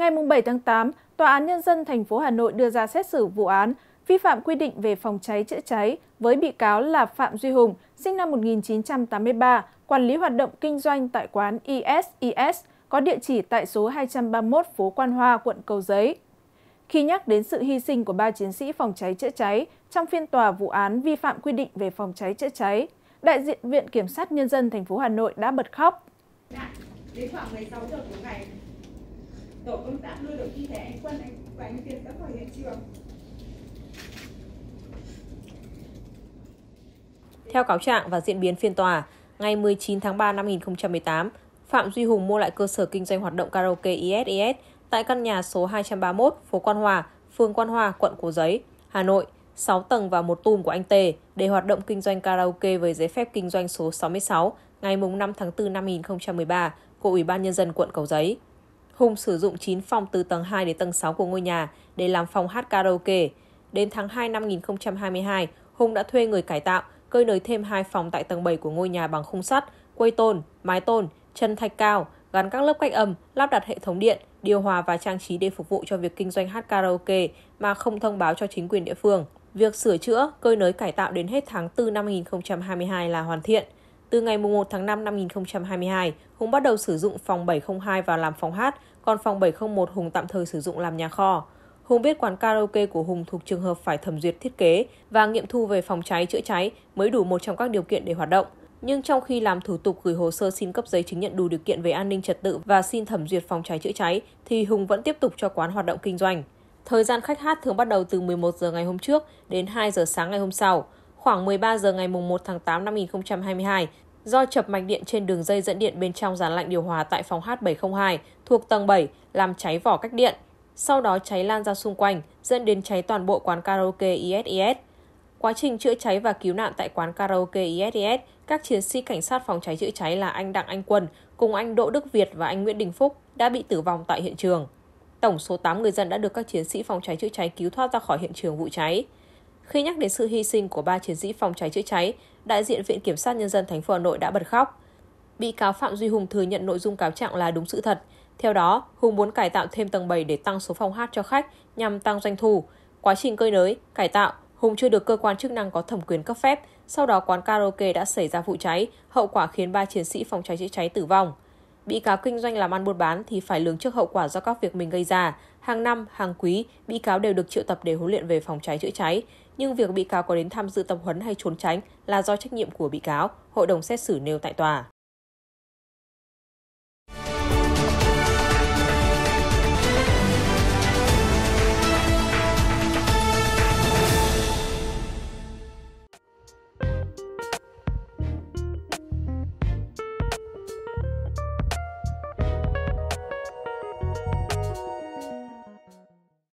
Ngày 7 tháng 8, Tòa án Nhân dân thành phố Hà Nội đưa ra xét xử vụ án vi phạm quy định về phòng cháy chữa cháy với bị cáo là Phạm Duy Hùng, sinh năm 1983, quản lý hoạt động kinh doanh tại quán ISIS, e e có địa chỉ tại số 231 phố Quan Hoa, quận Cầu Giấy. Khi nhắc đến sự hy sinh của ba chiến sĩ phòng cháy chữa cháy trong phiên tòa vụ án vi phạm quy định về phòng cháy chữa cháy, đại diện Viện Kiểm sát Nhân dân thành phố Hà Nội đã bật khóc. Dạ, đến khoảng 16 giờ của ngày, tổ công tác đưa được thi thể anh quân anh và anh Tiền ra khỏi hiện trường Theo cáo trạng và diễn biến phiên tòa, ngày 19 tháng 3 năm 2018, Phạm Duy Hùng mua lại cơ sở kinh doanh hoạt động karaoke ISIS e e tại căn nhà số 231 phố Quan Hòa, phường Quan Hòa, quận Cổ Giấy, Hà Nội, 6 tầng và một tum của anh Tề để hoạt động kinh doanh karaoke với giấy phép kinh doanh số 66 ngày 5 tháng 4 năm 2013 của Ủy ban Nhân dân quận Cầu Giấy. Hùng sử dụng 9 phòng từ tầng 2 đến tầng 6 của ngôi nhà để làm phòng hát karaoke. Đến tháng 2 năm 2022, Hùng đã thuê người cải tạo, cơi nới thêm hai phòng tại tầng 7 của ngôi nhà bằng khung sắt, quây tôn, mái tôn, chân thạch cao, gắn các lớp cách âm, lắp đặt hệ thống điện, điều hòa và trang trí để phục vụ cho việc kinh doanh hát karaoke mà không thông báo cho chính quyền địa phương. Việc sửa chữa, cơi nới cải tạo đến hết tháng 4 năm 2022 là hoàn thiện. Từ ngày 1 tháng 5 năm 2022, Hùng bắt đầu sử dụng phòng 702 vào làm phòng hát, còn phòng 701 Hùng tạm thời sử dụng làm nhà kho. Hùng biết quán karaoke của Hùng thuộc trường hợp phải thẩm duyệt thiết kế và nghiệm thu về phòng cháy chữa cháy mới đủ một trong các điều kiện để hoạt động. Nhưng trong khi làm thủ tục gửi hồ sơ xin cấp giấy chứng nhận đủ điều kiện về an ninh trật tự và xin thẩm duyệt phòng cháy chữa cháy thì Hùng vẫn tiếp tục cho quán hoạt động kinh doanh. Thời gian khách hát thường bắt đầu từ 11 giờ ngày hôm trước đến 2 giờ sáng ngày hôm sau khoảng 13 giờ ngày 1 tháng 8 năm 2022 do chập mạch điện trên đường dây dẫn điện bên trong dàn lạnh điều hòa tại phòng H702 thuộc tầng 7 làm cháy vỏ cách điện. Sau đó cháy lan ra xung quanh, dẫn đến cháy toàn bộ quán karaoke ISIS. E e Quá trình chữa cháy và cứu nạn tại quán karaoke ISIS, e các chiến sĩ cảnh sát phòng cháy chữa cháy là anh Đặng Anh Quân cùng anh Đỗ Đức Việt và anh Nguyễn Đình Phúc đã bị tử vong tại hiện trường. Tổng số 8 người dân đã được các chiến sĩ phòng cháy chữa cháy cứu thoát ra khỏi hiện trường vụ cháy. Khi nhắc đến sự hy sinh của ba chiến sĩ phòng cháy chữa cháy, đại diện Viện Kiểm sát Nhân dân thành phố Hà Nội đã bật khóc. Bị cáo Phạm Duy Hùng thừa nhận nội dung cáo trạng là đúng sự thật. Theo đó, Hùng muốn cải tạo thêm tầng 7 để tăng số phòng hát cho khách nhằm tăng doanh thu. Quá trình cơi nới, cải tạo, Hùng chưa được cơ quan chức năng có thẩm quyền cấp phép, sau đó quán karaoke đã xảy ra vụ cháy, hậu quả khiến ba chiến sĩ phòng cháy chữa cháy tử vong. Bị cáo kinh doanh làm ăn buôn bán thì phải lường trước hậu quả do các việc mình gây ra. Hàng năm, hàng quý, bị cáo đều được triệu tập để huấn luyện về phòng cháy chữa cháy nhưng việc bị cáo có đến tham dự tập huấn hay trốn tránh là do trách nhiệm của bị cáo, hội đồng xét xử nêu tại tòa.